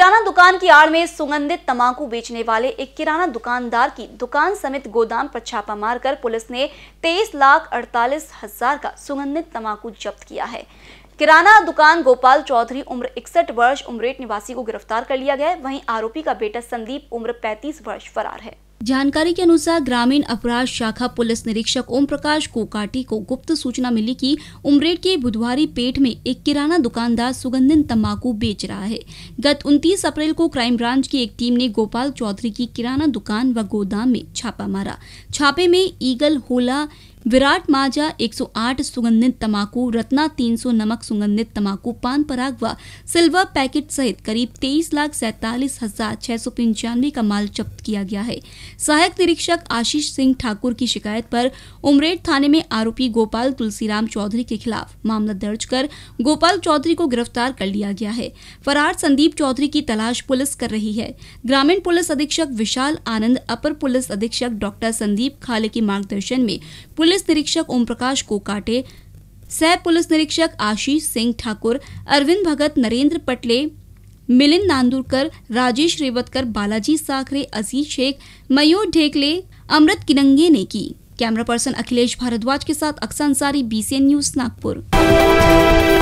किराना दुकान की आड़ में सुगंधित तमाकू बेचने वाले एक किराना दुकानदार की दुकान समेत गोदाम पर छापा मारकर पुलिस ने तेईस लाख अड़तालीस हजार का सुगंधित तमाकू जब्त किया है किराना दुकान गोपाल चौधरी उम्र इकसठ वर्ष उमरेट निवासी को गिरफ्तार कर लिया गया है वहीं आरोपी का बेटा संदीप उम्र 35 वर्ष फरार है जानकारी के अनुसार ग्रामीण अपराध शाखा पुलिस निरीक्षक ओम प्रकाश कोकाटी को गुप्त सूचना मिली कि उमरेड के बुधवारी पेट में एक किराना दुकानदार सुगंधित तंबाकू बेच रहा है गत 29 अप्रैल को क्राइम ब्रांच की एक टीम ने गोपाल चौधरी की किराना दुकान व गोदाम में छापा मारा छापे में ईगल होला विराट माजा 108 सुगंधित तमाकू रत्ना 300 नमक सुगंधित तमाकू पान पराग व सिल्वर पैकेट सहित करीब तेईस लाख सैतालीस हजार छह सौ पंचानवे का माल जब्त किया गया है सहायक निरीक्षक आशीष सिंह ठाकुर की शिकायत पर उमरेड थाने में आरोपी गोपाल तुलसीराम चौधरी के खिलाफ मामला दर्ज कर गोपाल चौधरी को गिरफ्तार कर लिया गया है फरार संदीप चौधरी की तलाश पुलिस कर रही है ग्रामीण पुलिस अधीक्षक विशाल आनंद अपर पुलिस अधीक्षक डॉक्टर संदीप खाले के मार्गदर्शन में पुलिस निरीक्षक ओम प्रकाश को काटे सह पुलिस निरीक्षक आशीष सिंह ठाकुर अरविंद भगत नरेंद्र पटले मिलिंद नांदुरकर राजेश रेवतकर बालाजी साखरे अजीज शेख मयूर ढेकले अमृत किनंगे ने की कैमरा पर्सन अखिलेश भारद्वाज के साथ अक्सर अंसारी बीसीएन न्यूज नागपुर